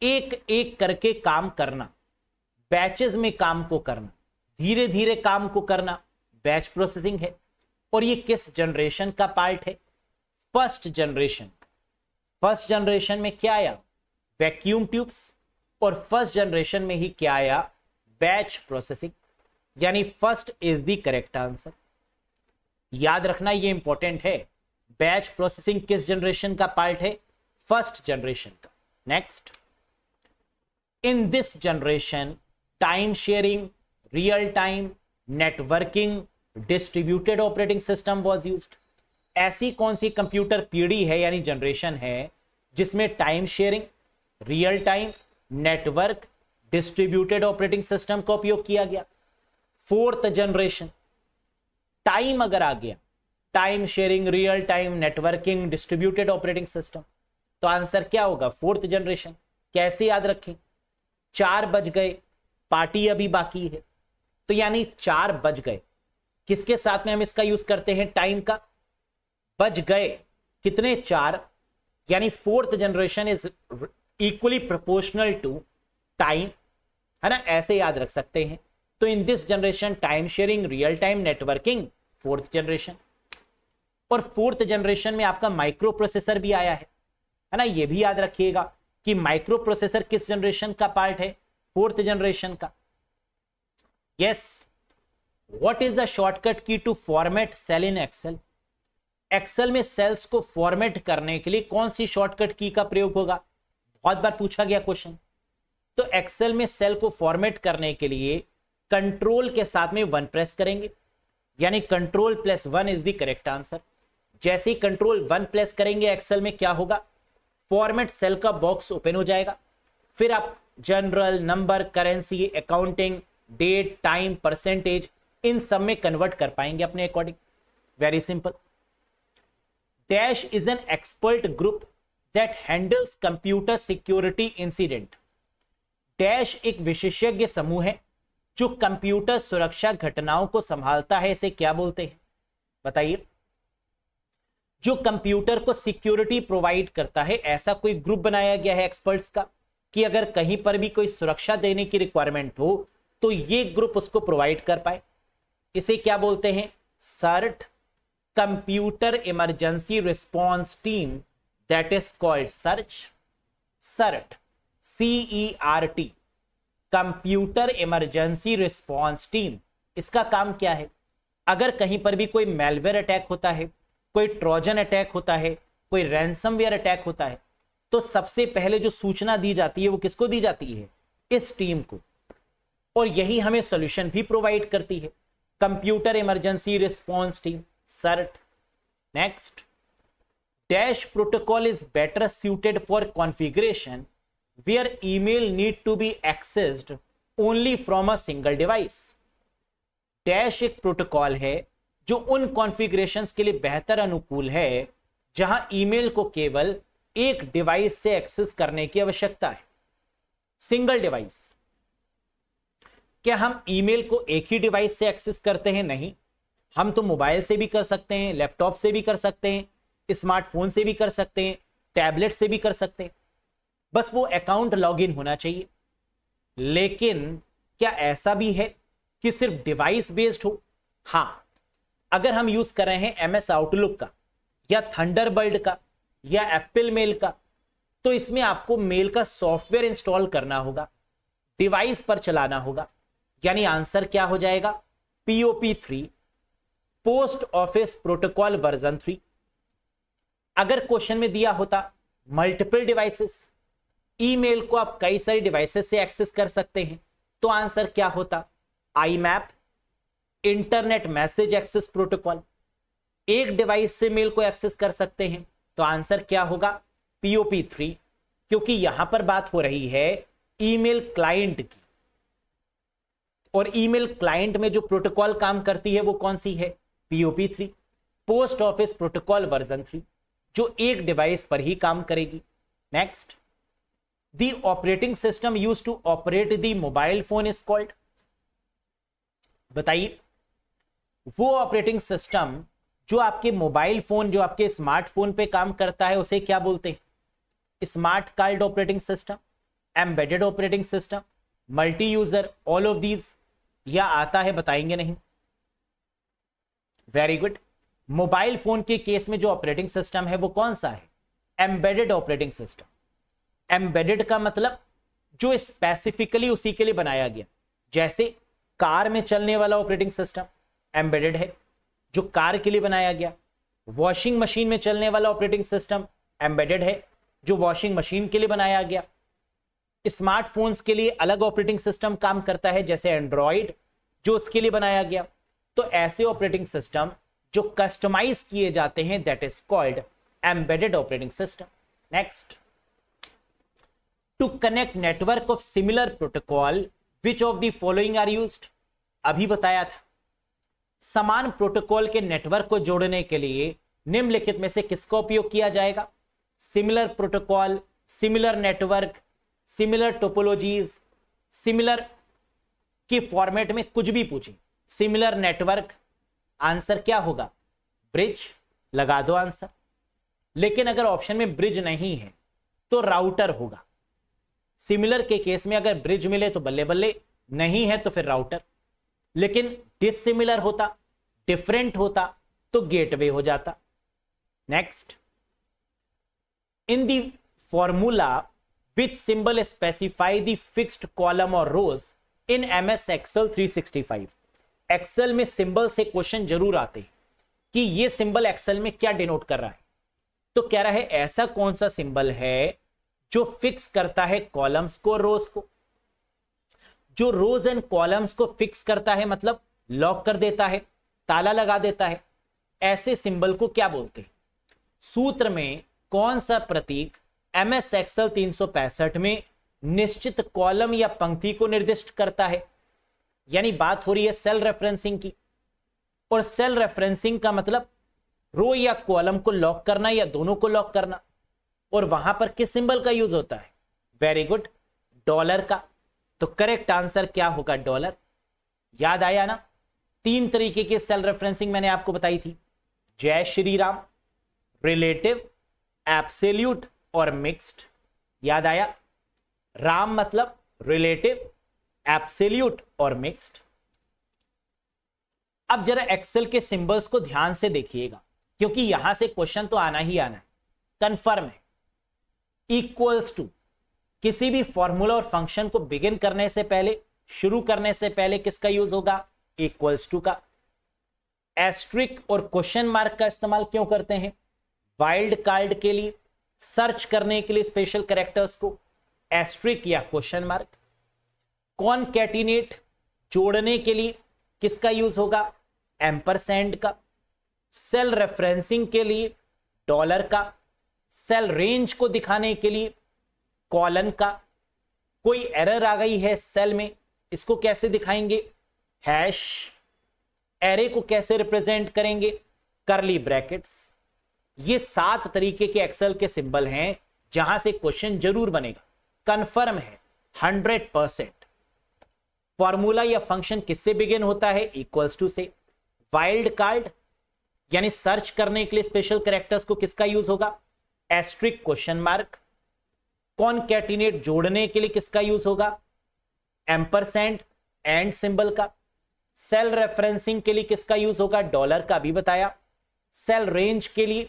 Speaker 1: एक एक करके काम करना बैचेस में काम को करना धीरे धीरे काम को करना बैच प्रोसेसिंग है और ये किस जनरेशन का पार्ट है फर्स्ट जनरेशन फर्स्ट जनरेशन में क्या आया वैक्यूम ट्यूब्स और फर्स्ट जनरेशन में ही क्या आया बैच प्रोसेसिंग यानी first is the correct answer याद रखना ये इंपॉर्टेंट है बैच प्रोसेसिंग किस जनरेशन का पार्ट है फर्स्ट जनरेशन का next in this generation time sharing real time networking distributed operating system was use ऐसी कौन सी कंप्यूटर पीढ़ी है यानी जनरेशन है जिसमें time sharing real time network distributed operating system का उपयोग किया गया फोर्थ जनरेशन टाइम अगर आ गया time sharing real time networking distributed operating system तो आंसर क्या होगा फोर्थ जनरेशन कैसे याद रखें चार बज गए पार्टी अभी बाकी है तो यानी चार बज गए किसके साथ में हम इसका यूज करते हैं टाइम का बज गए कितने चार यानी fourth generation is equally proportional to time है ना ऐसे याद रख सकते हैं तो in this generation time sharing real time networking fourth generation और फोर्थ जनरेशन में आपका माइक्रो प्रोसेसर भी आया है है ना ये भी याद रखिएगा कि माइक्रो प्रोसेसर किस जनरेशन का पार्ट है फोर्थ जनरेशन का yes what is the shortcut key to format cell in Excel Excel में सेल्स को फॉर्मेट करने के लिए कौन सी शॉर्टकट की का प्रयोग होगा बहुत बार पूछा गया क्वेश्चन तो एक्सेल में सेल को फॉर्मेट करने के लिए कंट्रोल के साथ में वन प्रेस करेंगे यानी control plus one is the correct answer जैसे ही कंट्रोल वन प्लस करेंगे एक्सेल में क्या होगा फॉर्मेट सेल का बॉक्स ओपन हो जाएगा फिर आप general number currency accounting date time percentage इन सब में कन्वर्ट कर पाएंगे अपने according very simple dash is an expert group that handles computer security incident dash एक विशेषज्ञ समूह है जो कंप्यूटर सुरक्षा घटनाओं को संभालता है इसे क्या बोलते हैं बताइए जो कंप्यूटर को सिक्योरिटी प्रोवाइड करता है ऐसा कोई ग्रुप बनाया गया है एक्सपर्ट्स का कि अगर कहीं पर भी कोई सुरक्षा देने की रिक्वायरमेंट हो तो ये ग्रुप उसको प्रोवाइड कर पाए इसे क्या बोलते हैं CERT computer emergency response team that is called search CERT E R T computer emergency response team इसका काम क्या है अगर कहीं पर भी कोई मेलवेयर अटैक होता है कोई ट्रोजन अटैक होता है कोई रैंसमवेयर अटैक होता है तो सबसे पहले जो सूचना दी जाती है वो किसको दी जाती है इस टीम को और यही हमें सोल्यूशन भी प्रोवाइड करती है computer emergency response team CERT next dash protocol is better suited for configuration where email need to be accessed only from a single device dash एक प्रोटोकॉल है जो उन कॉन्फ़िगरेशंस के लिए बेहतर अनुकूल है जहां ईमेल को केवल एक डिवाइस से एक्सेस करने की आवश्यकता है सिंगल डिवाइस क्या हम ईमेल को एक ही डिवाइस से एक्सेस करते हैं नहीं हम तो मोबाइल से भी कर सकते हैं लैपटॉप से भी कर सकते हैं स्मार्टफोन से भी कर सकते हैं टैबलेट से भी कर सकते हैं बस वो अकाउंट लॉगिन होना चाहिए लेकिन क्या ऐसा भी है कि सिर्फ डिवाइस बेस्ड हो हाँ अगर हम यूज कर रहे हैं एमएस आउटलुक का या थंडरबर्ड का या एप्पल मेल का तो इसमें आपको मेल का सॉफ्टवेयर इंस्टॉल करना होगा डिवाइस पर चलाना होगा यानी आंसर क्या हो जाएगा POP three post office protocol version three अगर क्वेश्चन में दिया होता मल्टीपल डिवाइसेस ईमेल को आप कई सारी डिवाइसेस से एक्सेस कर सकते हैं तो आंसर क्या होता IMAP internet message access protocol एक डिवाइस से मेल को एक्सेस कर सकते हैं तो आंसर क्या होगा पीओपी थ्री क्योंकि यहां पर बात हो रही है ईमेल क्लाइंट की और ईमेल क्लाइंट में जो प्रोटोकॉल काम करती है वो कौन सी है POP three post office protocol version three जो एक डिवाइस पर ही काम करेगी next the operating system use to operate the mobile phone is called बताइए वो ऑपरेटिंग सिस्टम जो आपके मोबाइल फोन जो आपके स्मार्टफोन पे काम करता है उसे क्या बोलते हैं smart card operating system embedded operating system multi user all of these या आता है बताएंगे नहीं वेरी गुड मोबाइल फोन के केस में जो ऑपरेटिंग सिस्टम है वो कौन सा है एम्बेडेड ऑपरेटिंग सिस्टम एम्बेडेड का मतलब जो स्पेसिफिकली उसी के लिए बनाया गया जैसे कार में चलने वाला ऑपरेटिंग सिस्टम एम्बेडेड है जो कार के लिए बनाया गया वॉशिंग मशीन में चलने वाला ऑपरेटिंग सिस्टम एम्बेडेड है जो वॉशिंग मशीन के लिए बनाया गया स्मार्टफोन्स के लिए अलग ऑपरेटिंग सिस्टम काम करता है जैसे एंड्रॉयड जो उसके लिए बनाया गया तो ऐसे ऑपरेटिंग सिस्टम जो कस्टमाइज किए जाते हैं that is called embedded operating system next to connect network of similar protocol which of the following are use अभी बताया था समान प्रोटोकॉल के नेटवर्क को जोड़ने के लिए निम्नलिखित में से किसका उपयोग किया जाएगा similar protocol similar network similar topologies similar के फॉर्मेट में कुछ भी पूछे सिमिलर नेटवर्क आंसर क्या होगा ब्रिज लगा दो आंसर लेकिन अगर ऑप्शन में ब्रिज नहीं है तो राउटर होगा सिमिलर के केस में अगर ब्रिज मिले तो बल्ले बल्ले नहीं है तो फिर राउटर लेकिन डिसिमिलर होता डिफरेंट होता तो गेटवे हो जाता next in the formula which symbol specify the fixed column और rows in M S XL five Excel में सिंबल से क्वेश्चन जरूर आते हैं कि ये सिंबल एक्सेल में क्या डिनोट कर रहा है तो कह रहा है ऐसा कौन सा सिंबल है जो फिक्स करता है कॉलम्स को रोज को जो रोज एंड कॉलम्स को फिक्स करता है मतलब लॉक कर देता है ताला लगा देता है ऐसे सिंबल को क्या बोलते हैं सूत्र में कौन सा प्रतीक एम एस एक्सएल में निश्चित कॉलम या पंक्ति को निर्दिष्ट करता है यानी बात हो रही है सेल रेफरेंसिंग की और सेल रेफरेंसिंग का मतलब रो या कॉलम को लॉक करना या दोनों को लॉक करना और वहां पर किस सिंबल का यूज होता है वेरी गुड डॉलर का तो करेक्ट आंसर क्या होगा डॉलर याद आया ना तीन तरीके की सेल रेफरेंसिंग मैंने आपको बताई थी जय श्री राम रिलेटिव एब्सोल्यूट और मिक्स्ड याद आया राम मतलब रिलेटिव एब्सोल्यूट और मिक्स्ड अब जरा एक्सेल के सिंबल्स को ध्यान से देखिएगा क्योंकि यहां से क्वेश्चन तो आना ही आना है कंफर्म है इक्वल्स टू किसी भी फॉर्मूला और फंक्शन को बिगिन करने से पहले शुरू करने से पहले किसका यूज होगा इक्वल्स टू का एस्ट्रिक और क्वेश्चन मार्क का इस्तेमाल क्यों करते हैं वाइल्ड कार्ड के लिए सर्च करने के लिए स्पेशल करेक्टर्स को एस्ट्रिक या क्वेश्चन मार्क कॉन कैटिनेट जोड़ने के लिए किसका यूज होगा एम्परसेंड का सेल रेफरेंसिंग के लिए डॉलर का सेल रेंज को दिखाने के लिए कॉलन का कोई एरर आ गई है सेल में इसको कैसे दिखाएंगे हैश एरे को कैसे रिप्रेजेंट करेंगे करली ब्रैकेट्स ये सात तरीके के एक्सेल के सिंबल हैं जहां से क्वेश्चन जरूर बनेगा कंफर्म है हंड्रेड परसेंट फॉर्मूला या फंक्शन किससे बिगिन होता है इक्वल्स टू से वाइल्ड कार्ड यानी सर्च करने के लिए स्पेशल करेक्टर्स को किसका यूज होगा एस्ट्रिक क्वेश्चन मार्क कॉनकेटिनेट जोड़ने के लिए किसका यूज होगा एम्परसेंट एंड सिंबल का सेल रेफरेंसिंग के लिए किसका यूज होगा डॉलर का भी बताया सेल रेंज के लिए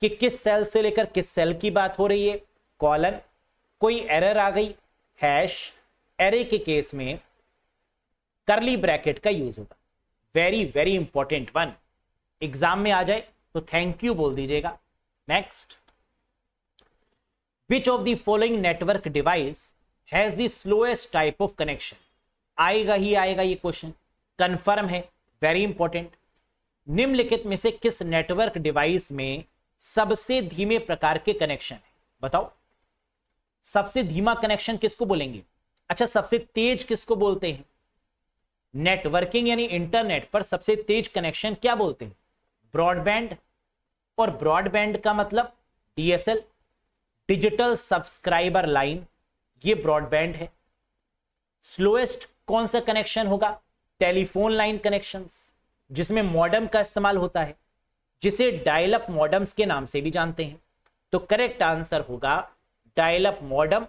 Speaker 1: कि किस सेल से लेकर किस सेल की बात हो रही है कॉलन कोई एरर आ गई हैश एरे के केस में करली ब्रैकेट का यूज होगा very very important one exam में आ जाए तो थैंक यू बोल दीजिएगा next which of the following network device has the slowest type of connection आएगा ही आएगा ये क्वेश्चन कंफर्म है वेरी इंपॉर्टेंट निम्नलिखित में से किस नेटवर्क डिवाइस में सबसे धीमे प्रकार के कनेक्शन है बताओ सबसे धीमा कनेक्शन किसको बोलेंगे अच्छा सबसे तेज किसको बोलते हैं नेटवर्किंग यानी इंटरनेट पर सबसे तेज कनेक्शन क्या बोलते हैं ब्रॉडबैंड और ब्रॉडबैंड का मतलब डीएसएल डिजिटल सब्सक्राइबर लाइन ये ब्रॉडबैंड है स्लोएस्ट कौन सा कनेक्शन होगा टेलीफोन लाइन कनेक्शन जिसमें मॉडम का इस्तेमाल होता है जिसे डायलअप मॉडम्स के नाम से भी जानते हैं तो करेक्ट आंसर होगा डायलअप मॉडम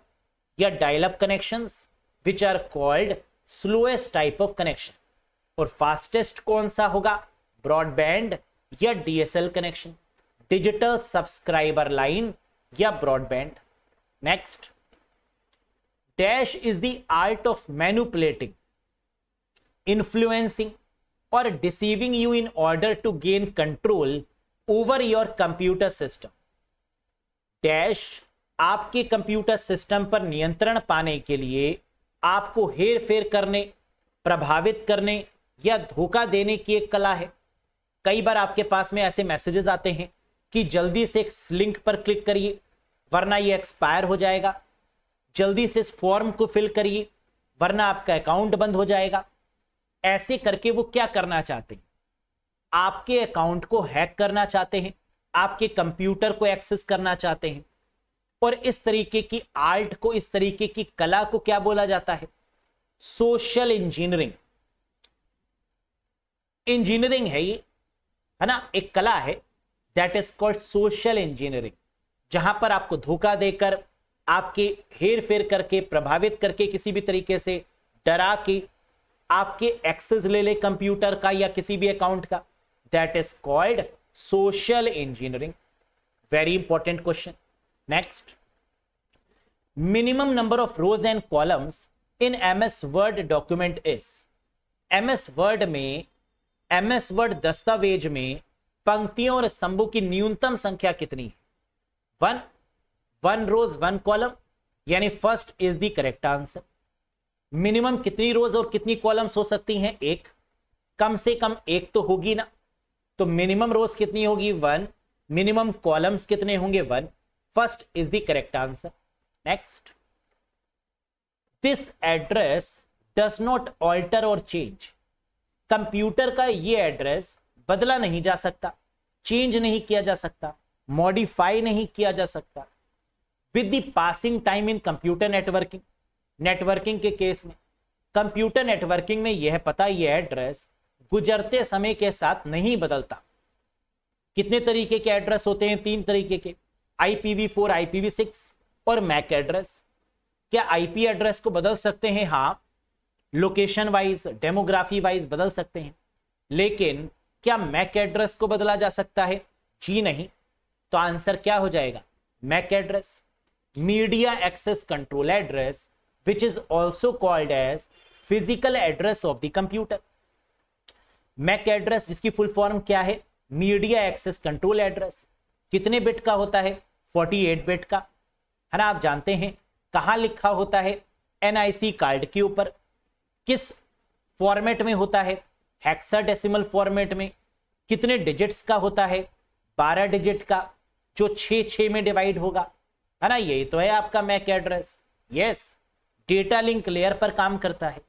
Speaker 1: या dial up connection which are called slowest type of connection और फास्टेस्ट कौन सा होगा ब्रॉडबैंड या DSL connection digital subscriber line या broadband next dash is the art of manipulating influencing और deceiving you in order to gain control over your computer system dash आपके computer system पर नियंत्रण पाने के लिए आपको हेर फेर करने प्रभावित करने या धोखा देने की एक कला है कई बार आपके पास में ऐसे मैसेजेस आते हैं कि जल्दी से इस लिंक पर क्लिक करिए वरना ये एक्सपायर हो जाएगा जल्दी से इस फॉर्म को फिल करिए वरना आपका अकाउंट बंद हो जाएगा ऐसे करके वो क्या करना चाहते हैं आपके अकाउंट को हैक करना चाहते हैं आपके कंप्यूटर को एक्सेस करना चाहते हैं और इस तरीके की आर्ट को इस तरीके की कला को क्या बोला जाता है सोशल इंजीनियरिंग इंजीनियरिंग है ये है ना एक कला है that is called social engineering जहां पर आपको धोखा देकर आपके हेर फेर करके प्रभावित करके किसी भी तरीके से डरा के आपके एक्सेस ले ले कंप्यूटर का या किसी भी अकाउंट का that is called social engineering very important question next minimum number of rows and columns in M S Word document is M S Word में एम एस वर्ड दस्तावेज में पंक्तियों और स्तंभों की न्यूनतम संख्या कितनी है one one rows one column यानी first is the correct answer minimum कितनी रोज और कितनी कॉलम्स हो सकती हैं एक कम से कम एक तो होगी ना तो मिनिमम रोज कितनी होगी वन मिनिमम कॉलम्स कितने होंगे one first is the correct answer next this address does not alter और चेंज कंप्यूटर का ये एड्रेस बदला नहीं जा सकता चेंज नहीं किया जा सकता मॉडिफाई नहीं किया जा सकता with the passing time in computer networking networking के केस में कंप्यूटर नेटवर्किंग में यह पता यह एड्रेस गुजरते समय के साथ नहीं बदलता कितने तरीके के एड्रेस होते हैं तीन तरीके के आईपीवी फोर आईपीवी सिक्स और मैक एड्रेस क्या आईपी एड्रेस को बदल सकते हैं हाँ लोकेशन वाइज डेमोग्राफी वाइज बदल सकते हैं लेकिन क्या मैक एड्रेस को बदला जा सकता है जी नहीं तो आंसर क्या हो जाएगा MAC address media access control address which is also called as physical address of the computer MAC address जिसकी फुल फॉर्म क्या है मीडिया एक्सेस कंट्रोल एड्रेस कितने बिट का होता है 48 बिट का है ना आप जानते हैं कहा लिखा होता है एनआईसी कार्ड के ऊपर किस फॉर्मेट में होता है हेक्साडेसिमल फॉर्मेट में कितने डिजिट्स का होता है बारह डिजिट का जो छः छः में डिवाइड होगा है ना यही तो है आपका MAC address yes data link layer पर काम करता है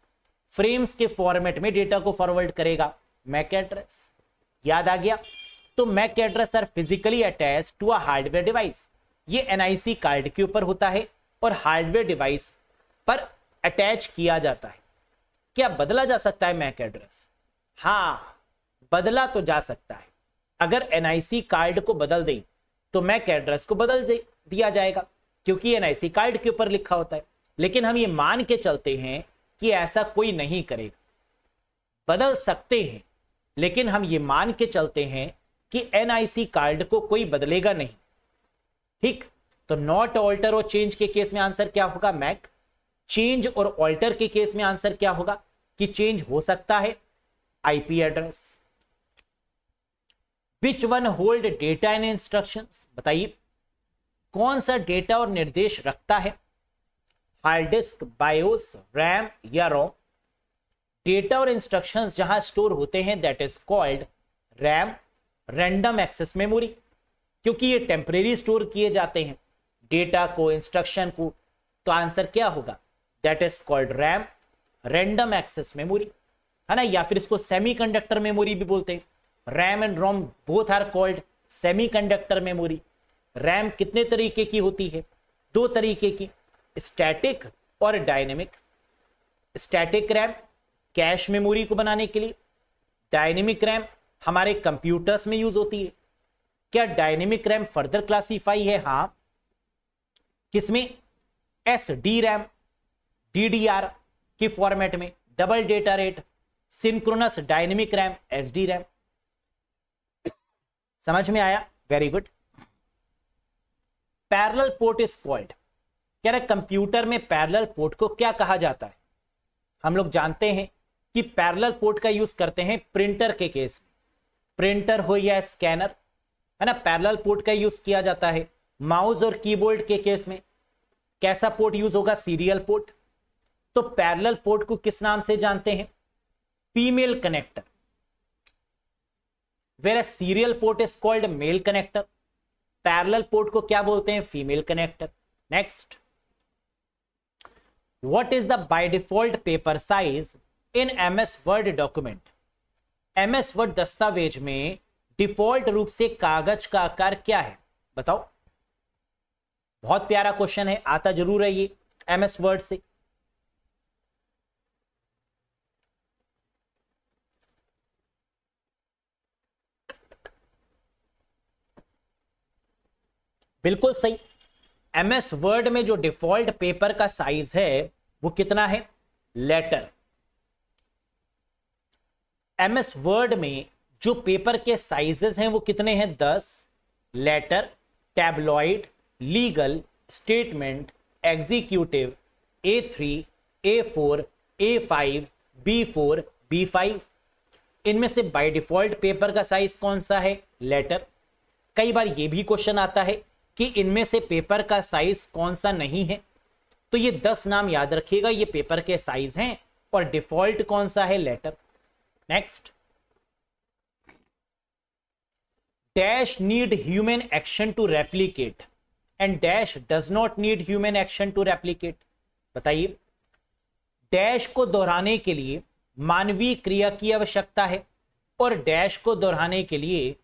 Speaker 1: फ्रेम्स के फॉर्मेट में डेटा को फॉरवर्ड करेगा मैक एड्रेस याद आ गया तो MAC address are physically attach to a hardware device ये एनआईसी कार्ड के ऊपर होता है और हार्डवेयर डिवाइस पर अटैच किया जाता है क्या बदला जा सकता है मैक एड्रेस हाँ बदला तो जा सकता है अगर एनआईसी कार्ड को बदल दें तो मैक एड्रेस को बदल दिया जाएगा क्योंकि एनआईसी कार्ड के ऊपर लिखा होता है लेकिन हम ये मान के चलते हैं कि ऐसा कोई नहीं करेगा बदल सकते हैं लेकिन हम ये मान के चलते हैं कि एनआईसी कार्ड को कोई बदलेगा नहीं ठीक तो नॉट ऑल्टर और चेंज के केस में आंसर क्या होगा मैक चेंज और ऑल्टर के केस में आंसर क्या होगा कि चेंज हो सकता है IP address which one hold data and instruction बताइए कौन सा डेटा और निर्देश रखता है हार्ड डिस्क बायोस रैम या रोम डेटा और इंस्ट्रक्शंस जहां स्टोर होते हैं that is called RAM random access memory क्योंकि ये टेम्परेरी स्टोर किए जाते हैं डेटा को इंस्ट्रक्शन को तो आंसर क्या होगा that is called RAM random access memory है ना या फिर इसको सेमीकंडक्टर मेमोरी भी बोलते हैं RAM and ROM both are called semiconductor memory RAM कितने तरीके की होती है दो तरीके की स्टैटिक और dynamic static RAM cache memory को बनाने के लिए डायनेमिक रैम हमारे कंप्यूटर्स में यूज होती है क्या डायनेमिक रैम फर्दर क्लासीफाई है हाँ किसमें S D RAM D D R के फॉर्मेट में double data rate synchronous dynamic RAM S D RAM समझ में आया very good parallel port is called कह रहे कंप्यूटर में पैरेलल पोर्ट को क्या कहा जाता है हम लोग जानते हैं कि पैरेलल पोर्ट का यूज करते हैं प्रिंटर के केस में प्रिंटर हो या स्कैनर है ना पैरेलल पोर्ट का यूज किया जाता है माउस और कीबोर्ड के केस में कैसा पोर्ट यूज होगा सीरियल पोर्ट तो पैरेलल पोर्ट को किस नाम से जानते हैं female connector whereas serial port is called male connector parallel port को क्या बोलते हैं female connector next what is the by default paper size in ms word document ms word दस्तावेज में डिफॉल्ट रूप से कागज का आकार क्या है बताओ बहुत प्यारा क्वेश्चन है आता जरूर है ये एमएस वर्ड से बिल्कुल सही एम एस वर्ड में जो डिफॉल्ट पेपर का साइज है वो कितना है लेटर एम एस वर्ड में जो पेपर के साइजेस हैं वो कितने हैं दस letter tabloid legal statement executive A three A four A five B four B five इनमें से बाय डिफॉल्ट पेपर का साइज कौन सा है लेटर कई बार ये भी क्वेश्चन आता है कि इनमें से पेपर का साइज कौन सा नहीं है तो ये दस नाम याद रखिएगा ये पेपर के साइज हैं और डिफॉल्ट कौन सा है letter next dash need human action to replicate and dash does not need human action to replicate बताइए डैश को दोहराने के लिए मानवीय क्रिया की आवश्यकता है और डैश को दोहराने के लिए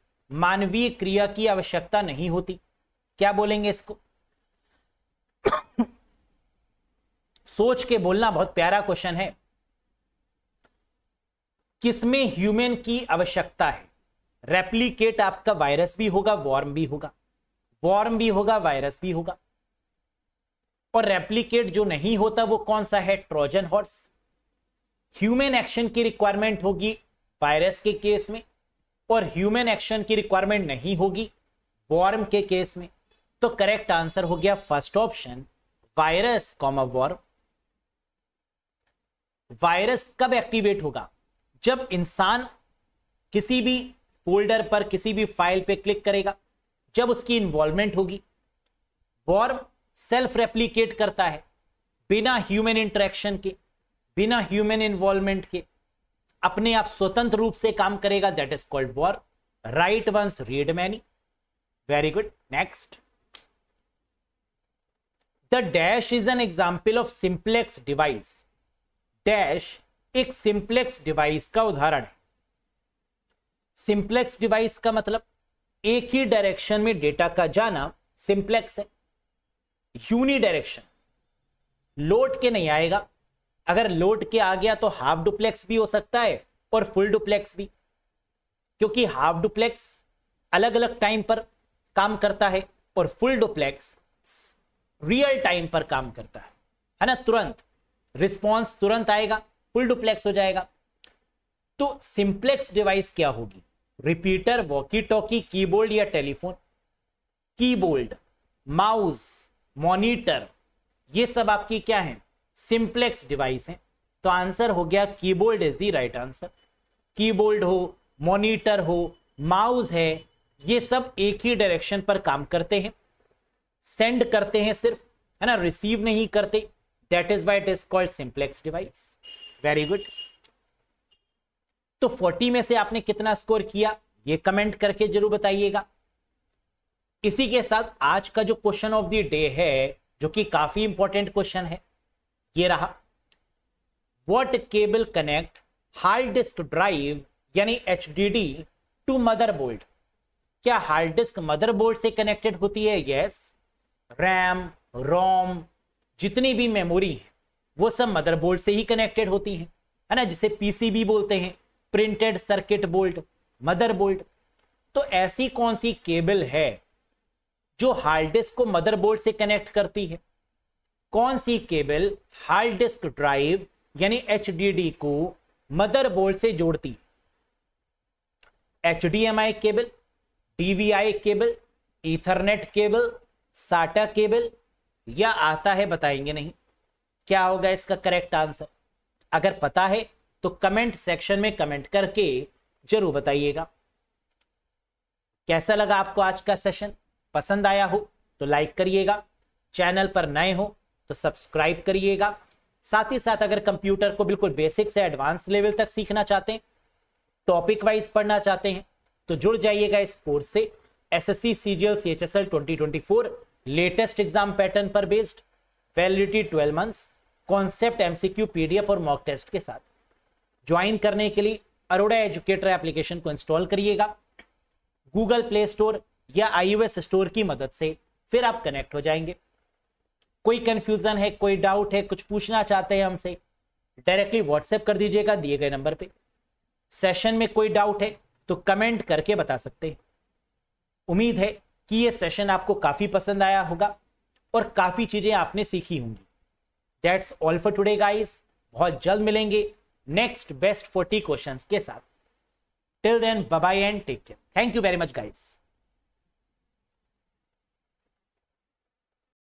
Speaker 1: मानवीय क्रिया की आवश्यकता नहीं होती क्या बोलेंगे इसको सोच के बोलना बहुत प्यारा क्वेश्चन है किसमें ह्यूमन की आवश्यकता है रेप्लीकेट आपका वायरस भी होगा वॉर्म भी होगा वॉर्म भी होगा वायरस भी होगा और रेप्लीकेट जो नहीं होता वो कौन सा है ट्रोजन हॉर्स ह्यूमन एक्शन की रिक्वायरमेंट होगी वायरस के केस में और ह्यूमन एक्शन की रिक्वायरमेंट नहीं होगी वॉर्म के केस में तो करेक्ट आंसर हो गया first option virus comma worm virus कब एक्टिवेट होगा जब इंसान किसी भी फोल्डर पर किसी भी फाइल पे क्लिक करेगा जब उसकी इन्वॉल्वमेंट होगी वॉर्म सेल्फ रेप्लीकेट करता है बिना ह्यूमन इंट्रैक्शन के बिना ह्यूमन इन्वॉल्वमेंट के अपने आप स्वतंत्र रूप से काम करेगा that is called worm write once read many very good next the dash is an example of simplex device dash एक सिंप्लेक्स डिवाइस का उदाहरण है सिंप्लेक्स डिवाइस का मतलब एक ही डायरेक्शन में डेटा का जाना सिंप्लेक्स है यूनी डायरेक्शन लोट के नहीं आएगा अगर लोट के आ गया तो हाफ डुप्लेक्स भी हो सकता है और फुल डुप्लेक्स भी क्योंकि हाफ डुप्लेक्स अलग अलग टाइम पर काम करता है और फुल डुप्लेक्स रियल टाइम पर काम करता है है ना तुरंत रिस्पॉन्स तुरंत आएगा फुल डुप्लेक्स हो जाएगा तो सिंप्लेक्स डिवाइस क्या होगी रिपीटर वॉकी टॉकी कीबोर्ड या टेलीफोन कीबोर्ड माउस मॉनिटर ये सब आपकी क्या है सिंप्लेक्स डिवाइस है तो आंसर हो गया keyboard is the right answer keyboard हो मॉनिटर हो माउस है ये सब एक ही डायरेक्शन पर काम करते हैं सेंड करते हैं सिर्फ है ना रिसीव नहीं करते that is why it is called simplex device very good तो 40 में से आपने कितना स्कोर किया ये कमेंट करके जरूर बताइएगा इसी के साथ आज का जो क्वेश्चन ऑफ द डे है जो कि काफी इंपॉर्टेंट क्वेश्चन है ये रहा what cable connect hard disk drive यानी एच टू मदरबोर्ड क्या हार्ड डिस्क मदरबोर्ड से कनेक्टेड होती है यस yes. रैम रोम जितनी भी मेमोरी है वो सब मदरबोर्ड से ही कनेक्टेड होती है है ना जिसे पीसीबी बोलते हैं प्रिंटेड सर्किट बोल्ट मदरबोर्ड तो ऐसी कौन सी केबल है जो हार्ड डिस्क को मदरबोर्ड से कनेक्ट करती है कौन सी केबल हार्ड डिस्क ड्राइव यानी एच को मदरबोर्ड से जोड़ती है H cable DVI cable ethernet cable SATA cable या आता है बताएंगे नहीं क्या होगा इसका करेक्ट आंसर अगर पता है तो कमेंट सेक्शन में कमेंट करके जरूर बताइएगा कैसा लगा आपको आज का सेशन पसंद आया हो तो लाइक करिएगा चैनल पर नए हो तो सब्सक्राइब करिएगा साथ ही साथ अगर कंप्यूटर को बिल्कुल बेसिक से एडवांस लेवल तक सीखना चाहते हैं टॉपिक वाइज पढ़ना चाहते हैं तो जुड़ जाइएगा इस कोर्स से S S C C G L C H S L twenty twenty four latest exam pattern पर based validity twelve months concept MCQ PDF और मॉक टेस्ट के साथ ज्वाइन करने के लिए अरोड़ा एजुकेटर एप्लीकेशन को इंस्टॉल करिएगा गूगल प्ले स्टोर या आईओएस स्टोर की मदद से फिर आप कनेक्ट हो जाएंगे कोई कंफ्यूजन है कोई डाउट है कुछ पूछना चाहते हैं हमसे डायरेक्टली व्हाट्सएप कर दीजिएगा दिए गए नंबर पे सेशन में कोई डाउट है तो कमेंट करके बता सकते हैं उम्मीद है कि ये सेशन आपको काफ़ी पसंद आया होगा और काफ़ी चीज़ें आपने सीखी होंगी that's all for today guys बहुत जल्द मिलेंगे नेक्स्ट बेस्ट फोर्टी क्वेश्चंस के साथ till then bye and take care thank you very much guys